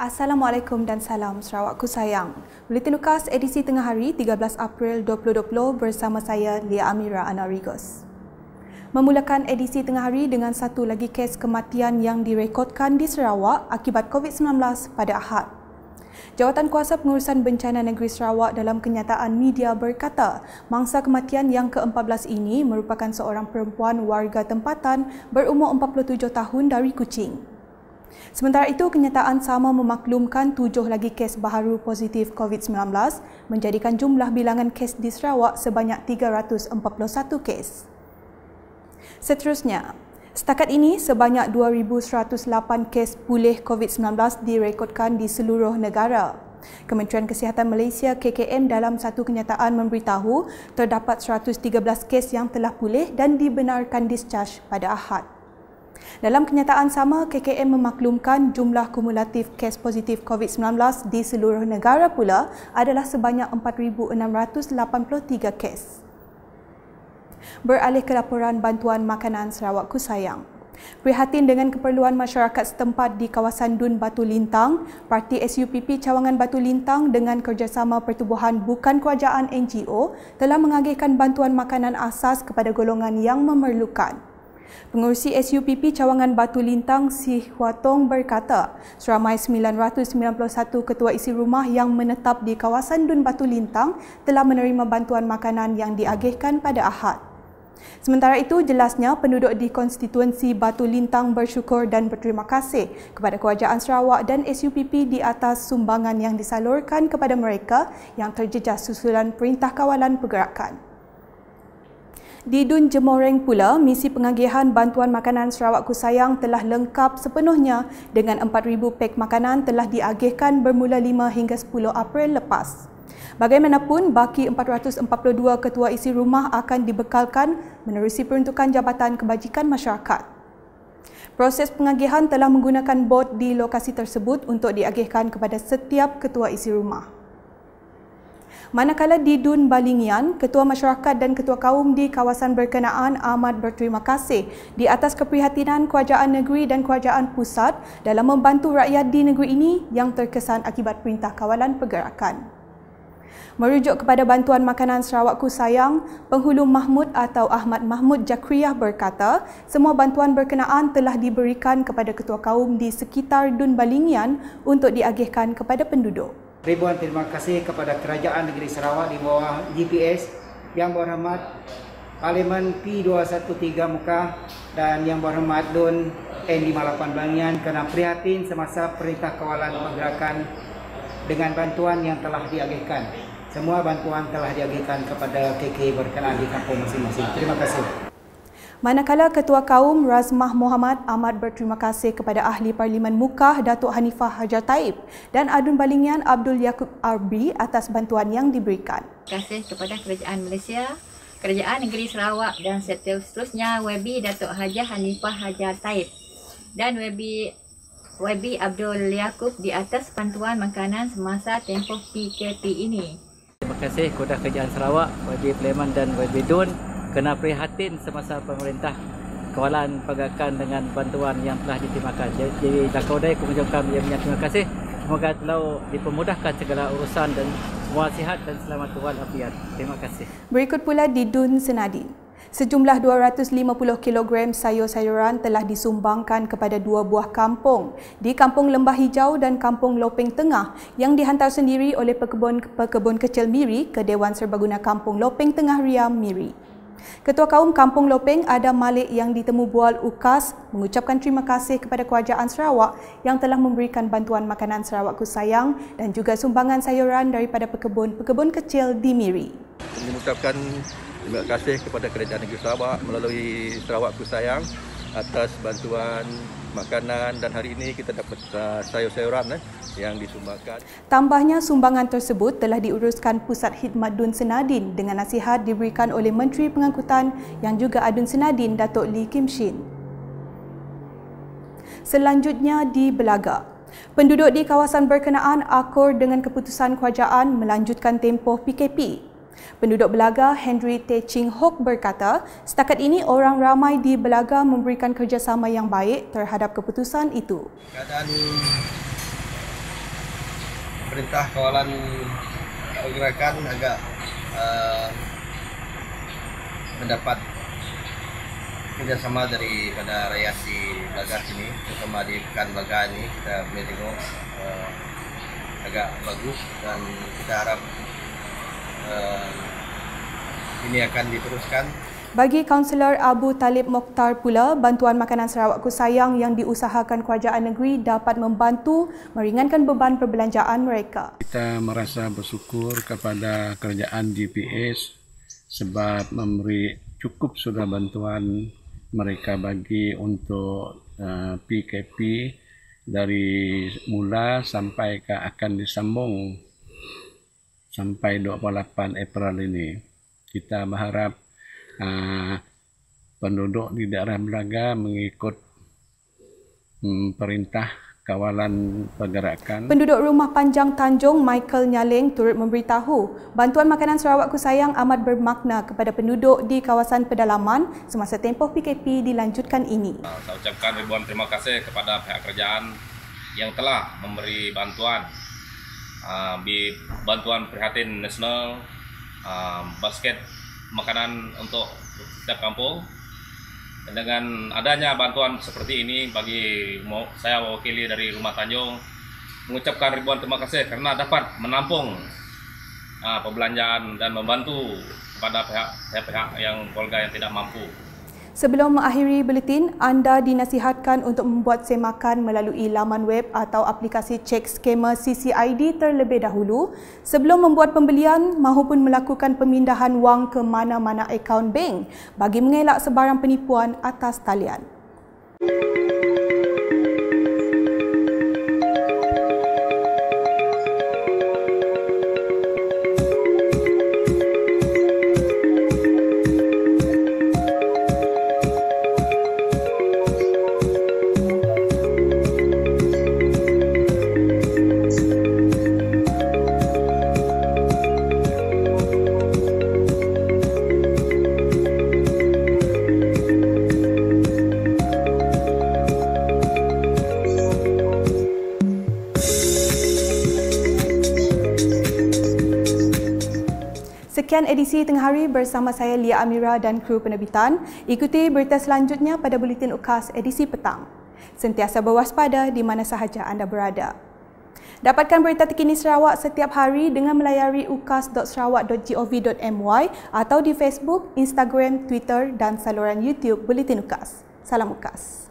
Assalamualaikum dan salam Sarawakku sayang. Buletin Lukas edisi tengah hari 13 April 2020 bersama saya Lia Amira Anarigos. Memulakan edisi tengah hari dengan satu lagi kes kematian yang direkodkan di Sarawak akibat COVID-19 pada Ahad. Jawatan Kuasa Pengurusan Bencana Negeri Sarawak dalam kenyataan media berkata, mangsa kematian yang ke-14 ini merupakan seorang perempuan warga tempatan berumur 47 tahun dari Kuching. Sementara itu, kenyataan sama memaklumkan tujuh lagi kes baharu positif COVID-19 menjadikan jumlah bilangan kes di Sarawak sebanyak 341 kes. Seterusnya, setakat ini sebanyak 2,108 kes pulih COVID-19 direkodkan di seluruh negara. Kementerian Kesihatan Malaysia KKM dalam satu kenyataan memberitahu terdapat 113 kes yang telah pulih dan dibenarkan discharge pada Ahad. Dalam kenyataan sama, KKM memaklumkan jumlah kumulatif kes positif COVID-19 di seluruh negara pula adalah sebanyak 4683 kes. Beralih ke laporan bantuan makanan Sarawak Kusayang. Prihatin dengan keperluan masyarakat setempat di kawasan Dun Batu Lintang, Parti SUPP Cawangan Batu Lintang dengan kerjasama pertubuhan bukan kerajaan NGO telah mengagihkan bantuan makanan asas kepada golongan yang memerlukan. Pengurusi SUPP Cawangan Batu Lintang, Si Hua Tong berkata, seramai 991 ketua isi rumah yang menetap di kawasan Dun Batu Lintang telah menerima bantuan makanan yang diagihkan pada Ahad. Sementara itu, jelasnya penduduk di konstituensi Batu Lintang bersyukur dan berterima kasih kepada Kerajaan Sarawak dan SUPP di atas sumbangan yang disalurkan kepada mereka yang terjejas susulan Perintah Kawalan Pergerakan. Di Dun Jemoreng pula, misi pengagihan bantuan makanan Sarawak Kusayang telah lengkap sepenuhnya dengan 4,000 pek makanan telah diagihkan bermula 5 hingga 10 April lepas. Bagaimanapun, baki 442 ketua isi rumah akan dibekalkan menerusi peruntukan Jabatan Kebajikan Masyarakat. Proses pengagihan telah menggunakan bot di lokasi tersebut untuk diagihkan kepada setiap ketua isi rumah. Manakala di Dun Balingian, Ketua Masyarakat dan Ketua Kaum di kawasan berkenaan amat berterima kasih di atas keprihatinan kerajaan negeri dan kerajaan pusat dalam membantu rakyat di negeri ini yang terkesan akibat perintah kawalan pergerakan. Merujuk kepada bantuan makanan Sarawakku Sayang, Penghulu Mahmud atau Ahmad Mahmud Jakriah berkata, semua bantuan berkenaan telah diberikan kepada ketua kaum di sekitar Dun Balingian untuk diagihkan kepada penduduk. Ribuan terima kasih kepada Kerajaan Negeri Sarawak di bawah GPS Yang Berhormat Parlimen P213 Muka dan Yang Berhormat Dun N58 Bangian kerana prihatin semasa Perintah Kawalan Pergerakan dengan bantuan yang telah diagihkan. Semua bantuan telah diagihkan kepada KK berkenaan di kampung masing-masing. Terima kasih. Manakala Ketua Kaum Razmah Mohamad amat berterima kasih kepada Ahli Parlimen Mukah Datuk Hanifah Hajar Taib dan Adun Balingian Abdul Yaakob Arbi atas bantuan yang diberikan. Terima kasih kepada Kerajaan Malaysia, Kerajaan Negeri Sarawak dan seterusnya WB Datuk Hajar Hanifah Hajar Taib dan WB YB Abdul Yaakob di atas bantuan makanan semasa tempoh PKP ini. Terima kasih kepada Kerajaan Sarawak, YB Pleman dan YB Dun kena prihatin semasa pemerintah kawalan pergerakan dengan bantuan yang telah diterimakan. Jadi Dakau Dai mengucapkan yang banyak terima kasih. Semoga telah dipermudahkan segala urusan dan semua sihat dan selamat tuan afiat. Terima kasih. Berikut pula di Dun Senadi. Sejumlah 250 kg sayur-sayuran telah disumbangkan kepada dua buah kampung di Kampung Lembah Hijau dan Kampung Loping Tengah yang dihantar sendiri oleh pekebun-pekebun kecil Miri ke Dewan Serbaguna Kampung Loping Tengah Riam Miri. Ketua Kaum Kampung Lopeng Adam Malik yang ditemu bual UKAS mengucapkan terima kasih kepada Kerajaan Sarawak yang telah memberikan bantuan makanan Sarawak Kusayang dan juga sumbangan sayuran daripada pekebun-pekebun kecil di Miri. Mengucapkan terima kasih kepada Kerajaan Negeri Sarawak melalui Sarawak Kusayang atas bantuan makanan dan hari ini kita dapat uh, sayur-sayuran. Eh yang disumbangkan. Tambahnya sumbangan tersebut telah diuruskan Pusat Khidmat Dun Senadin dengan nasihat diberikan oleh Menteri Pengangkutan yang juga Adun Senadin Datuk Lee Kim Shin. Selanjutnya di Belaga. Penduduk di kawasan berkenaan akur dengan keputusan kerajaan melanjutkan tempoh PKP. Penduduk Belaga Henry Te Ching Hok berkata, setakat ini orang ramai di Belaga memberikan kerjasama yang baik terhadap keputusan itu. Keadaan perintah kawalan pergerakan agak uh, mendapat kerjasama daripada reaksi Bagas ini terutama di Pekan Baga ini kita boleh tengok uh, agak bagus dan kita harap uh, ini akan diteruskan Bagi Kaunselor Abu Talib Mokhtar pula, bantuan makanan Sarawak Kusayang yang diusahakan kerajaan negeri dapat membantu meringankan beban perbelanjaan mereka. Kita merasa bersyukur kepada kerajaan GPS sebab memberi cukup sudah bantuan mereka bagi untuk PKP eh, dari mula sampai ke akan disambung sampai 28 April ini. Kita berharap Ah, penduduk di daerah Belaga mengikut hmm, perintah kawalan pergerakan. Penduduk rumah panjang Tanjung Michael Nyaling turut memberitahu bantuan makanan Sarawak Kusayang amat bermakna kepada penduduk di kawasan pedalaman semasa tempoh PKP dilanjutkan ini. Ah, saya ucapkan ribuan terima kasih kepada pihak kerajaan yang telah memberi bantuan ah, bantuan prihatin nasional basket makanan untuk setiap kampung dengan adanya bantuan seperti ini bagi saya mewakili dari Rumah Tanjung mengucapkan ribuan terima kasih karena dapat menampung uh, pembelanjaan dan membantu kepada pihak-pihak yang keluarga yang tidak mampu. Sebelum mengakhiri buletin, anda dinasihatkan untuk membuat semakan melalui laman web atau aplikasi cek skema CCID terlebih dahulu sebelum membuat pembelian maupun melakukan pemindahan wang ke mana-mana akaun bank bagi mengelak sebarang penipuan atas talian. Sekian edisi tengah hari bersama saya Lia Amira dan kru penerbitan. Ikuti berita selanjutnya pada bulletin UKAS edisi petang. Sentiasa berwaspada di mana sahaja anda berada. Dapatkan berita terkini Sarawak setiap hari dengan melayari ukas.sarawak.gov.my atau di Facebook, Instagram, Twitter dan saluran YouTube bulletin UKAS. Salam UKAS.